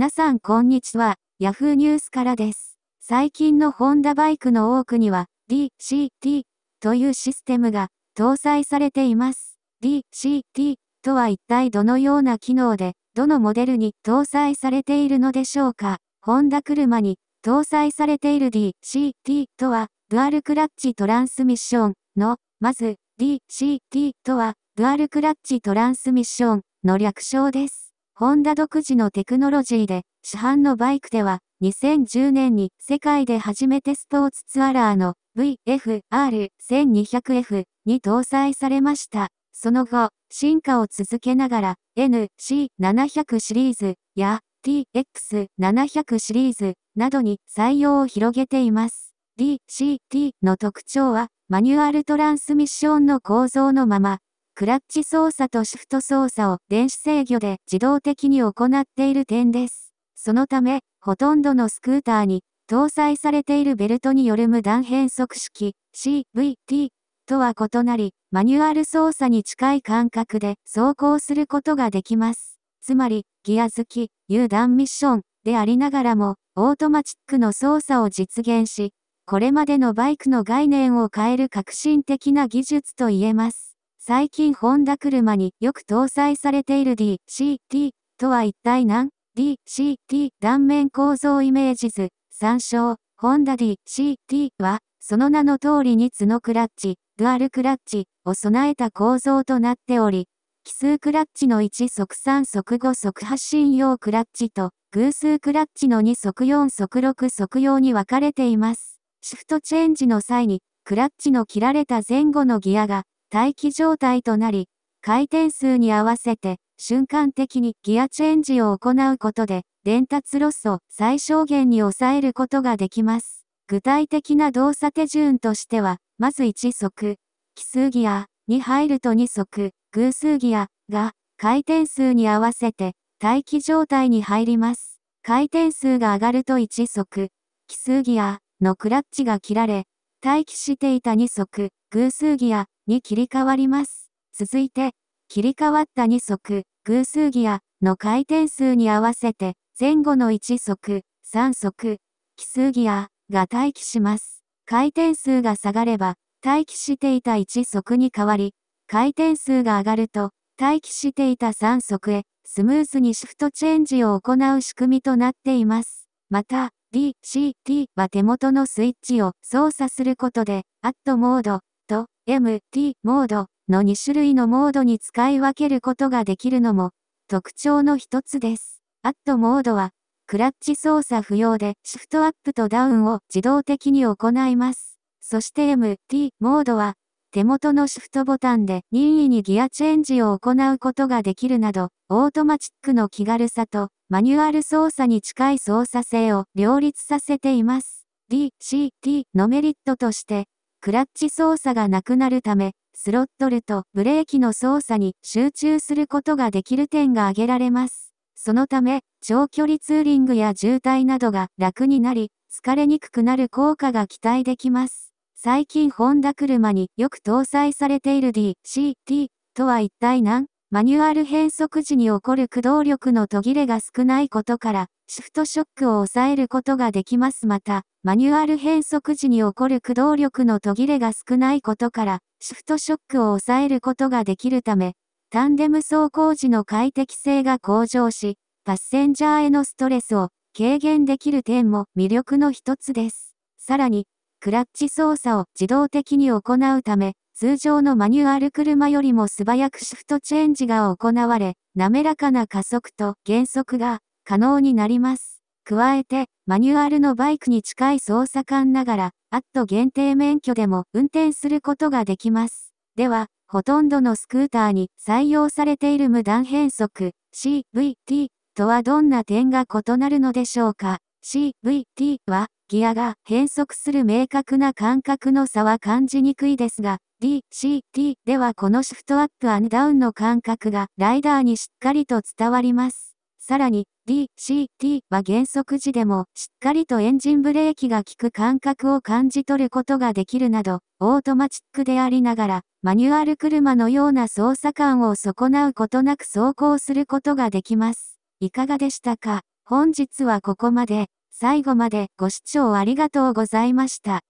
皆さんこんにちは、Yahoo ニュースからです。最近のホンダバイクの多くには DCT というシステムが搭載されています。DCT とは一体どのような機能で、どのモデルに搭載されているのでしょうか。ホンダ車に搭載されている DCT とは、ドアルクラッチトランスミッションの、まず DCT とは、ドアルクラッチトランスミッションの略称です。ホンダ独自のテクノロジーで、市販のバイクでは、2010年に世界で初めてスポーツツアラーの VFR1200F に搭載されました。その後、進化を続けながら NC700 シリーズや TX700 シリーズなどに採用を広げています。DCT の特徴は、マニュアルトランスミッションの構造のまま、クラッチ操作とシフト操作を電子制御で自動的に行っている点です。そのため、ほとんどのスクーターに搭載されているベルトによる無断変速式 CVT とは異なり、マニュアル操作に近い感覚で走行することができます。つまり、ギア付き、油断ミッションでありながらも、オートマチックの操作を実現し、これまでのバイクの概念を変える革新的な技術と言えます。最近ホンダ車によく搭載されている DCT とは一体何 ?DCT 断面構造イメージ図参照ホンダ DCT はその名の通りに角クラッチ、ドゥアルクラッチを備えた構造となっており、奇数クラッチの1速3速5速発進用クラッチと偶数クラッチの2速4速6速用に分かれています。シフトチェンジの際にクラッチの切られた前後のギアが待機状態となり、回転数に合わせて瞬間的にギアチェンジを行うことで伝達ロスを最小限に抑えることができます。具体的な動作手順としては、まず1足、奇数ギアに入ると2足、偶数ギアが回転数に合わせて待機状態に入ります。回転数が上がると1足、奇数ギアのクラッチが切られ、待機していた2足、偶数ギアに切り替わります。続いて、切り替わった2足、偶数ギアの回転数に合わせて、前後の1足、3足、奇数ギアが待機します。回転数が下がれば、待機していた1足に変わり、回転数が上がると、待機していた3足へ、スムーズにシフトチェンジを行う仕組みとなっています。また、DCT は手元のスイッチを操作することで、a トモードと MT モードの2種類のモードに使い分けることができるのも特徴の一つです。a トモードは、クラッチ操作不要でシフトアップとダウンを自動的に行います。そして MT モードは、手元のシフトボタンで任意にギアチェンジを行うことができるなど、オートマチックの気軽さとマニュアル操作に近い操作性を両立させています。DCT のメリットとして、クラッチ操作がなくなるため、スロットルとブレーキの操作に集中することができる点が挙げられます。そのため、長距離ツーリングや渋滞などが楽になり、疲れにくくなる効果が期待できます。最近ホンダ車によく搭載されている DCT とは一体何マニュアル変速時に起こる駆動力の途切れが少ないことから、シフトショックを抑えることができます。また、マニュアル変速時に起こる駆動力の途切れが少ないことから、シフトショックを抑えることができるため、タンデム走行時の快適性が向上し、パッセンジャーへのストレスを軽減できる点も魅力の一つです。さらに、クラッチ操作を自動的に行うため、通常のマニュアル車よりも素早くシフトチェンジが行われ、滑らかな加速と減速が可能になります。加えて、マニュアルのバイクに近い操作感ながら、アット限定免許でも運転することができます。では、ほとんどのスクーターに採用されている無断変速 CVT とはどんな点が異なるのでしょうか CVT は、ギアが変速する明確な感覚の差は感じにくいですが、DCT ではこのシフトアップダウンの感覚がライダーにしっかりと伝わります。さらに DCT は減速時でもしっかりとエンジンブレーキが効く感覚を感じ取ることができるなど、オートマチックでありながら、マニュアル車のような操作感を損なうことなく走行することができます。いかがでしたか本日はここまで、最後までご視聴ありがとうございました。